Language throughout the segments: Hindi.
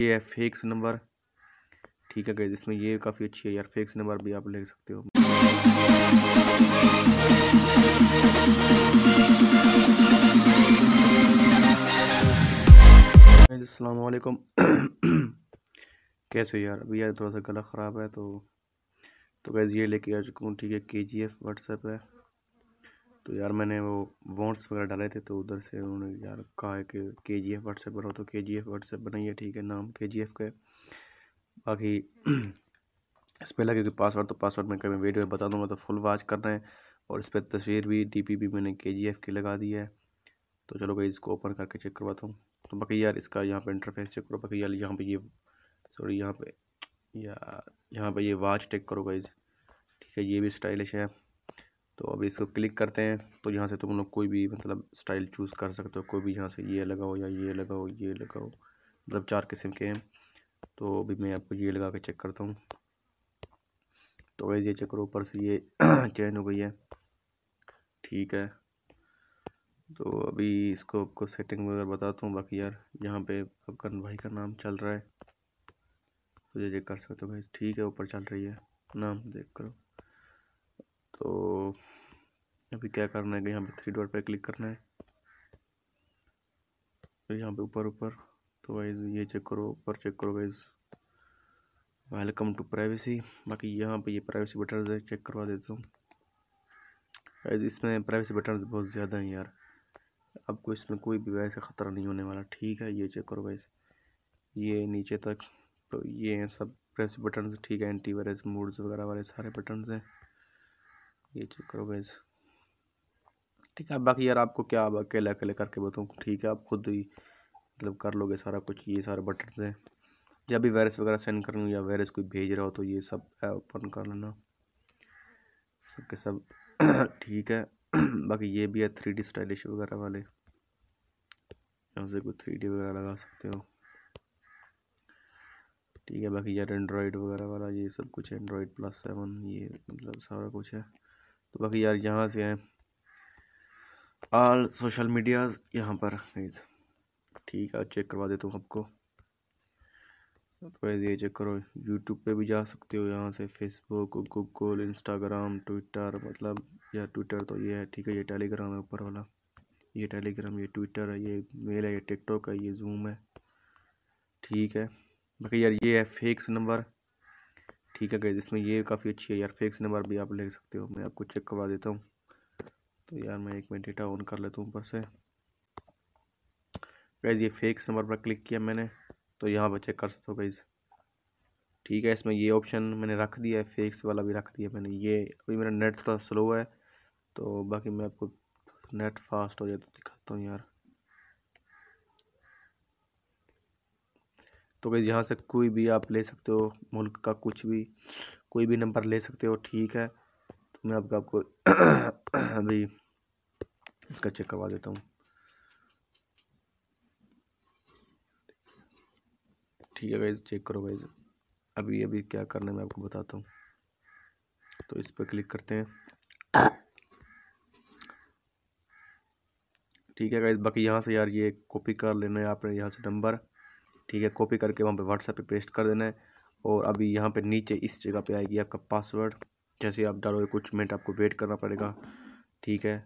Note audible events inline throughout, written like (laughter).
ये है फेक्स नंबर ठीक है गई इसमें ये काफ़ी अच्छी है यार फेक्स नंबर भी आप ले सकते हो असलकुम (clears throat) कैसे हो यार अभी यार थोड़ा सा गला ख़राब है तो तो गैज़ ये लेके आ चुका हूँ ठीक है के जी एफ व्हाट्सएप है तो यार मैंने वो वॉन्ट्स वगैरह डाले थे तो उधर से उन्होंने यार कहा है कि के जी एफ व्हाट्सएप बनाओ तो के जी एफ व्हाट्सएप बनाइए ठीक है नाम के जी एफ का बाकी (clears throat) इस पर लगे क्योंकि पासवर्ड तो पासवर्ड मैं कभी वीडियो में बता दूंगा तो फुल वाच कर रहे हैं और इस पर तस्वीर भी डी पी भी मैंने के जी एफ की लगा दी है तो चलो भाई इसको ओपन करके चेक करवाता हूँ तो बाकी यार इसका यहाँ पर इंटरफेस चेक करो बाकी यार यहाँ पर ये सॉरी यहाँ पे यार यहाँ पर ये वाच टेक करो गाइज ठीक है ये भी स्टाइलिश है तो अभी इसको क्लिक करते हैं तो यहाँ से तुम लोग कोई भी मतलब स्टाइल चूज़ कर सकते हो कोई भी यहाँ से ये लगाओ या ये लगाओ ये लगाओ मतलब चार किस्म के हैं तो अभी मैं आपको ये लगा के चेक करता हूँ तो वैसे ये चेक करो ऊपर से ये (clears throat) चेंज हो गई है ठीक है तो अभी इसको आपको सेटिंग वगैरह बताता हूँ बाकी यार यहाँ पे आपका भाई का नाम चल रहा है तो ये चेक कर सकते हो भाई ठीक है ऊपर चल रही है नाम देख करो तो अभी क्या करना है कि यहाँ पे थ्री डॉट पर क्लिक करना है तो यहाँ पे ऊपर ऊपर तो वाइज ये चेक करो ऊपर चेक करो वाइज वेलकम टू प्राइवेसी बाकी यहाँ पे ये प्राइवेसी बटन है चेक करवा देता हूँ वाइज़ इसमें प्राइवेसी बटन बहुत ज़्यादा हैं यार आपको इसमें कोई भी वैसे ख़तरा नहीं होने वाला ठीक है ये चेक करो वाइज ये नीचे तक तो ये हैं सब प्रेस बटन ठीक है एंटी वायरस मोड्स वगैरह वाले सारे बटन हैं ये चेक करो गैस ठीक है बाकी यार आपको क्या अब अकेले अकेले करके बताऊँ ठीक है आप खुद ही मतलब कर लोगे सारा कुछ ये सारे बटन से जब भी वायरस वगैरह सेंड कर लूँ या वायरस कोई भेज रहा हो तो ये सब ओपन कर लेना सबके सब (clears throat) ठीक है (clears throat) बाकी ये भी है थ्री डी स्टाइलिश वगैरह वाले यहाँ से कोई थ्री डी वगैरह लगा सकते हो ठीक है बाकी यार एंड्रॉयड वगैरह वाला ये सब कुछ एंड्रॉयड प्लस सेवन ये मतलब सारा कुछ है तो बाकी यार यहाँ से हैं आल सोशल मीडियाज़ यहाँ पर ठीक है चेक करवा देता हूँ आपको तो ये चेक करो यूट्यूब पे भी जा सकते हो यहाँ से फेसबुक गूगल इंस्टाग्राम ट्विटर मतलब यार ट्विटर तो ये है ठीक है ये टेलीग्राम है ऊपर वाला ये टेलीग्राम ये ट्विटर है ये मेल है ये टिकटॉक है ये जूम है ठीक है बाकी यार ये है फेक्स नंबर ठीक है गई इसमें ये काफ़ी अच्छी है यार फेक्स नंबर भी आप ले सकते हो मैं आपको चेक करवा देता हूँ तो यार मैं एक मिनट डेटा ऑन कर लेता हूँ ऊपर से गैज़ ये फेक्स नंबर पर क्लिक किया मैंने तो यहाँ पर चेक कर सकते हो गैज़ ठीक है इसमें ये ऑप्शन मैंने रख दिया है फेक्स वाला भी रख दिया मैंने ये अभी मेरा नेट थोड़ा स्लो है तो बाकी मैं आपको नेट फास्ट हो जाए तो दिखाता हूँ यार तो गई यहाँ से कोई भी आप ले सकते हो मुल्क का कुछ भी कोई भी नंबर ले सकते हो ठीक है तो मैं आपको आपको (coughs) अभी इसका चेक करवा देता हूँ ठीक है गाइज चेक करो गाइज अभी अभी क्या करना है मैं आपको बताता हूँ तो इस पर क्लिक करते हैं ठीक है गाइज बाकी यहाँ से यार ये कॉपी कर लेना है आपने यहाँ से नंबर ठीक है कॉपी करके वहाँ पे व्हाट्सएप पे पेस्ट कर देना है और अभी यहाँ पे नीचे इस जगह पे आएगी आपका पासवर्ड जैसे आप डालोगे कुछ मिनट आपको वेट करना पड़ेगा ठीक है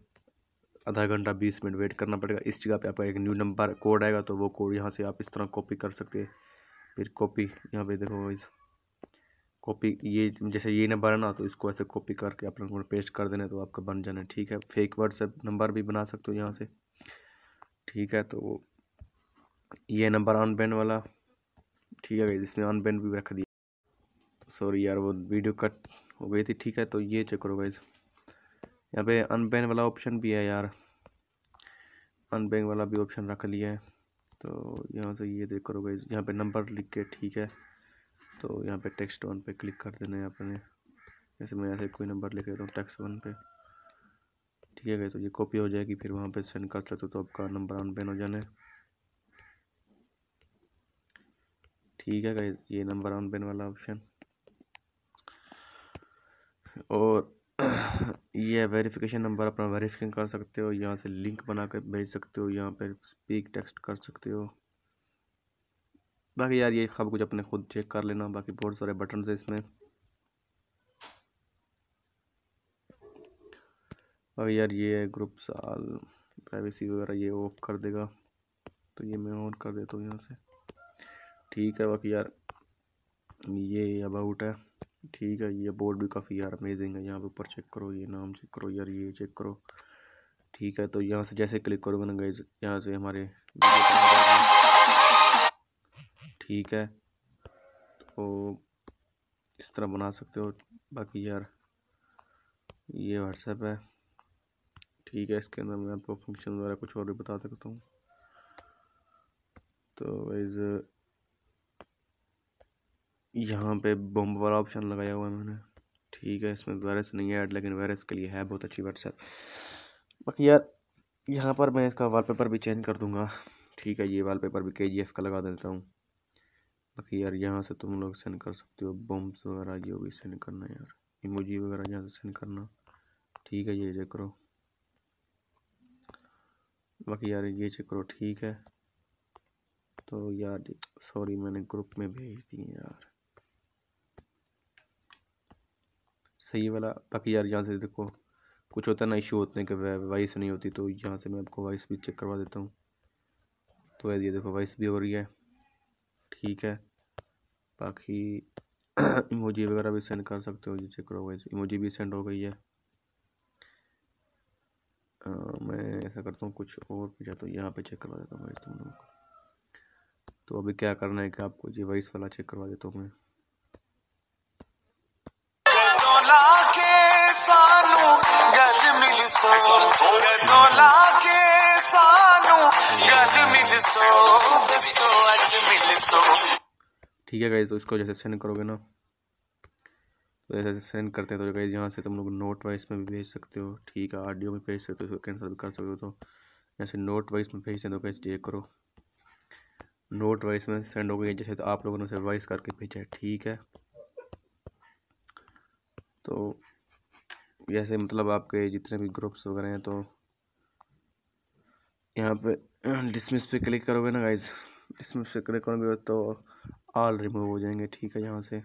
आधा घंटा बीस मिनट वेट करना पड़ेगा इस जगह पे आपका एक न्यू नंबर कोड आएगा तो वो कोड यहाँ से आप इस तरह कॉपी कर सकते फिर कॉपी यहाँ पे देखो इस कॉपी ये जैसे ये नंबर है ना तो इसको ऐसे कॉपी करके अपना को पेस्ट कर देना तो आपका बन जाना ठीक है फेक व्हाट्सएप नंबर भी बना सकते हो यहाँ से ठीक है तो ये नंबर ऑन पेन वाला ठीक है इसमें ऑन पेन भी रख दिया सॉरी यार वो वीडियो कट हो गई थी ठीक है तो ये चेक करो गाइज यहाँ पे अनपेन वाला ऑप्शन भी है यार अनपेन वाला भी ऑप्शन रख लिया है तो यहाँ से ये देख करो गाइज यहाँ पे नंबर लिख के ठीक है तो यहाँ पे टेक्स्ट वन पे क्लिक कर देना है अपने जैसे मैं ऐसे कोई नंबर लिख देता हूँ टेक्स्ट वन पे ठीक है गाइज तो ये कॉपी हो जाएगी फिर वहाँ पर सेंड कर सकते हो तो आपका नंबर अनपेन हो जाना है ठीक है गाइज ये नंबर ऑन पेन वाला ऑप्शन और (clears throat) ये वेरिफिकेशन नंबर अपना वेरीफिकेशन कर सकते हो यहाँ से लिंक बना कर भेज सकते हो यहाँ पर स्पीक टेक्स्ट कर सकते हो बाकी यार ये सब कुछ अपने खुद चेक कर लेना बाकी बहुत सारे बटन है इसमें बाकी यार ये ग्रुप साल प्राइवेसी वगैरह ये ऑफ कर देगा तो ये मैं ऑन कर देता हूँ यहाँ से ठीक है बाकी यार ये अबाउट है ठीक है ये बोर्ड भी काफ़ी यार अमेजिंग है यहाँ पे ऊपर चेक करो ये नाम चेक करो यार ये चेक करो ठीक है तो यहाँ से जैसे क्लिक करोगे ना गई यहाँ से हमारे ठीक है तो इस तरह बना सकते हो बाकी यार ये व्हाट्सएप है ठीक है इसके अंदर मैं आपको फंक्शन वगैरह कुछ और भी बता सकता हूँ तो वाइज़ यहाँ पे बम्ब वाला ऑप्शन लगाया हुआ है मैंने ठीक है इसमें वायरस नहीं है ऐड लेकिन वायरस के लिए है बहुत अच्छी व्हाट्सएप बाकी यार यहाँ पर मैं इसका वॉलपेपर भी चेंज कर दूँगा ठीक है ये वॉलपेपर भी के का लगा देता हूँ बाकी यार यहाँ से तुम लोग सेंड कर सकते हो बम्ब्स वगैरह जो भी सेंड करना यार इमोजी वगैरह यहाँ से सेंड करना ठीक है ये चेक करो बाकी यार ये चेक करो ठीक है तो यार सॉरी मैंने ग्रुप में भेज दिए यार सही वाला बाकी यार यहाँ से देखो कुछ होता है ना इशू होते हैं कि वॉइस नहीं होती तो यहाँ से मैं आपको वॉइस भी चेक करवा देता हूँ तो ये देखो वॉइस भी हो रही है ठीक है बाकी इमोजी (clears throat) वगैरह भी सेंड कर सकते हो ये चेक करो वॉइस इमोजी भी सेंड हो गई है आ, मैं ऐसा करता हूँ कुछ और भी जाता तो हूँ यहाँ पर चेक करवा देता हूँ तुम को तो अभी क्या करना है कि आपको जी वॉइस वाला चेक करवा देता हूँ मैं ठीक है गाइज तो इसको जैसे सेंड करोगे ना तो जैसे सेंड करते हैं तो गाइज यहाँ से तुम लोग नोट वाइज में भी भेज सकते हो ठीक है ऑडियो में भेज सकते हो इसको कैंसिल भी कर सकते हो तो जैसे नोट वाइज में भेज दें तो गाइज चेक करो नोट वाइस में सेंड हो गई जैसे तो आप लोगों ने उसे वॉइस करके भेजा है ठीक है तो जैसे मतलब आपके जितने भी ग्रुप्स वगैरह हैं तो यहाँ पे डिसमिस पे क्लिक करोगे ना गाइज डिसमिस पे क्लिक करोगे तो ऑल रिमूव हो जाएंगे ठीक है यहाँ से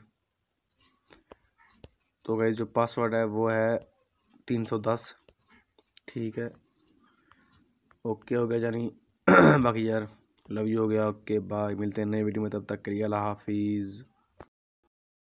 तो गई जो पासवर्ड है वो है तीन सौ दस ठीक है ओके हो गया जानी (clears throat) बाकी यार लव यू हो गया ओके बाय मिलते हैं नए वीडियो में तब तक करिए अल्लाह हाफिज़